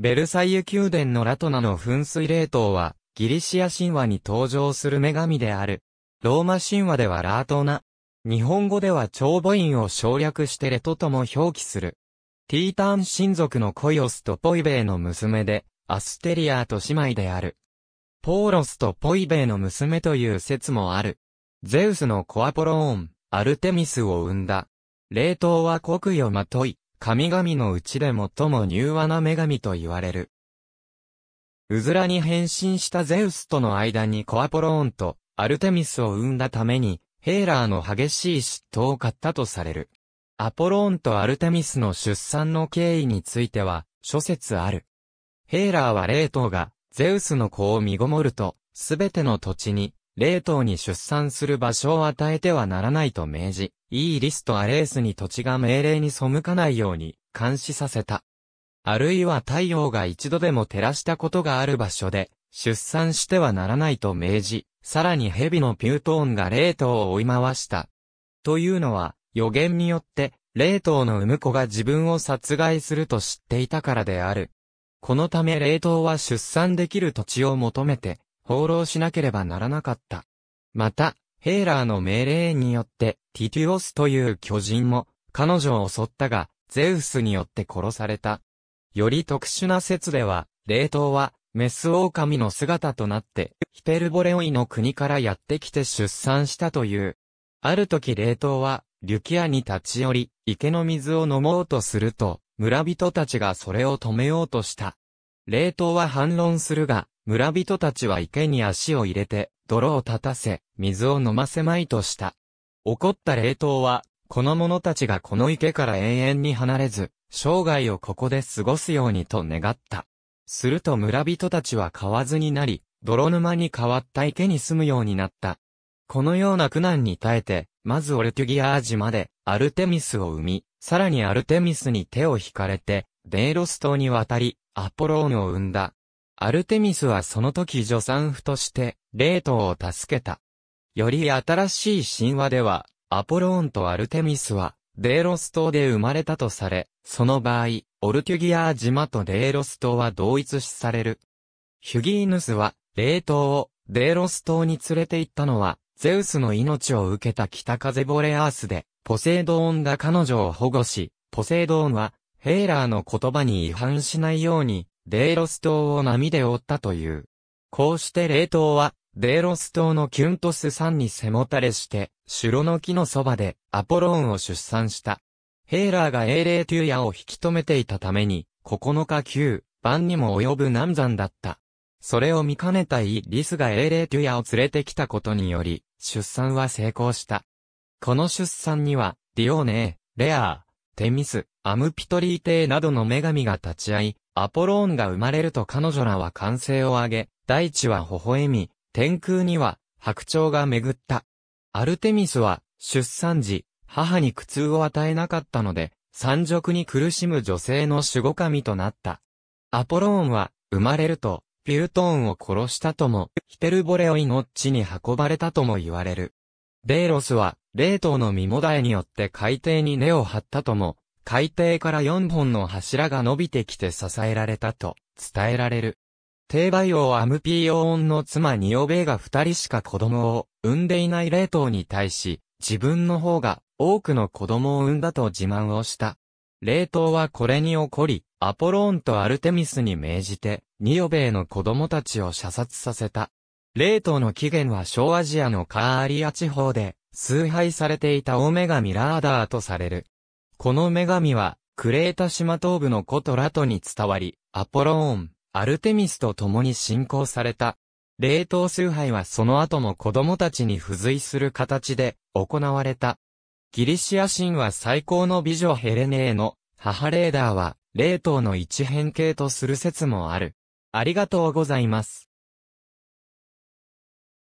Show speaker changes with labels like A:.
A: ベルサイユ宮殿のラトナの噴水冷凍は、ギリシア神話に登場する女神である。ローマ神話ではラートナ。日本語では長母音を省略してレトとも表記する。ティーターン親族のコイオスとポイベイの娘で、アステリアーと姉妹である。ポーロスとポイベイの娘という説もある。ゼウスのコアポローン、アルテミスを生んだ。冷凍は国威をまとい、神々のうちで最も柔和な女神と言われる。うずらに変身したゼウスとの間にコアポローンとアルテミスを生んだために、ヘーラーの激しい嫉妬を買ったとされる。アポローンとアルテミスの出産の経緯については、諸説ある。ヘーラーは霊頭が、ゼウスの子を身ごもると、すべての土地に、冷凍に出産する場所を与えてはならないと命じ、イーリスとアレースに土地が命令に背かないように監視させた。あるいは太陽が一度でも照らしたことがある場所で、出産してはならないと命じ、さらに蛇のピュートーンが冷凍を追い回した。というのは、予言によって、冷凍の産む子が自分を殺害すると知っていたからである。このため冷凍は出産できる土地を求めて、放浪しなければならなかった。また、ヘーラーの命令によって、ティテュオスという巨人も、彼女を襲ったが、ゼウスによって殺された。より特殊な説では、冷凍は、メス狼の姿となって、ヒペルボレオイの国からやってきて出産したという。ある時冷凍は、リュキアに立ち寄り、池の水を飲もうとすると、村人たちがそれを止めようとした。冷凍は反論するが、村人たちは池に足を入れて、泥を立たせ、水を飲ませまいとした。怒った冷凍は、この者たちがこの池から永遠に離れず、生涯をここで過ごすようにと願った。すると村人たちはわ津になり、泥沼に変わった池に住むようになった。このような苦難に耐えて、まずオルテュギアージまで、アルテミスを生み、さらにアルテミスに手を引かれて、デイロス島に渡り、アポローンを生んだ。アルテミスはその時助産婦として、レートを助けた。より新しい神話では、アポローンとアルテミスは、デーロス島で生まれたとされ、その場合、オルキュギアー島とデーロス島は同一視される。ヒュギーヌスは、霊島をデーロス島に連れて行ったのは、ゼウスの命を受けた北風ボレアースで、ポセイドーンが彼女を保護し、ポセイドーンは、ヘイラーの言葉に違反しないように、デイロス島を波で覆ったという。こうして冷凍は、デイロス島のキュントス山に背もたれして、白の木のそばでアポローンを出産した。ヘーラーが英霊トゥヤを引き止めていたために、9日9晩にも及ぶ難産だった。それを見かねたイリスが英霊トゥヤを連れてきたことにより、出産は成功した。この出産には、ディオーネー、レアー、テミス、アムピトリーテーなどの女神が立ち会い、アポローンが生まれると彼女らは歓声を上げ、大地は微笑み、天空には白鳥が巡った。アルテミスは出産時、母に苦痛を与えなかったので、山賊に苦しむ女性の守護神となった。アポローンは生まれると、ピルトーンを殺したとも、ヒテルボレオイノッチに運ばれたとも言われる。デイロスは、霊凍のミモダエによって海底に根を張ったとも、海底から4本の柱が伸びてきて支えられたと伝えられる。低培養アムピーンの妻ニオベイが二人しか子供を産んでいない冷凍に対し、自分の方が多くの子供を産んだと自慢をした。冷凍はこれに怒り、アポローンとアルテミスに命じて、ニオベイの子供たちを射殺させた。冷凍の起源は小アジアのカーアリア地方で、崇拝されていたオメガミラーダーとされる。この女神は、クレータ島東部の古都ラトに伝わり、アポローン、アルテミスと共に信仰された。冷凍崇拝はその後も子供たちに付随する形で行われた。ギリシア神は最高の美女ヘレネーの母レーダーは、冷凍の一変形とする説もある。ありがとうございます。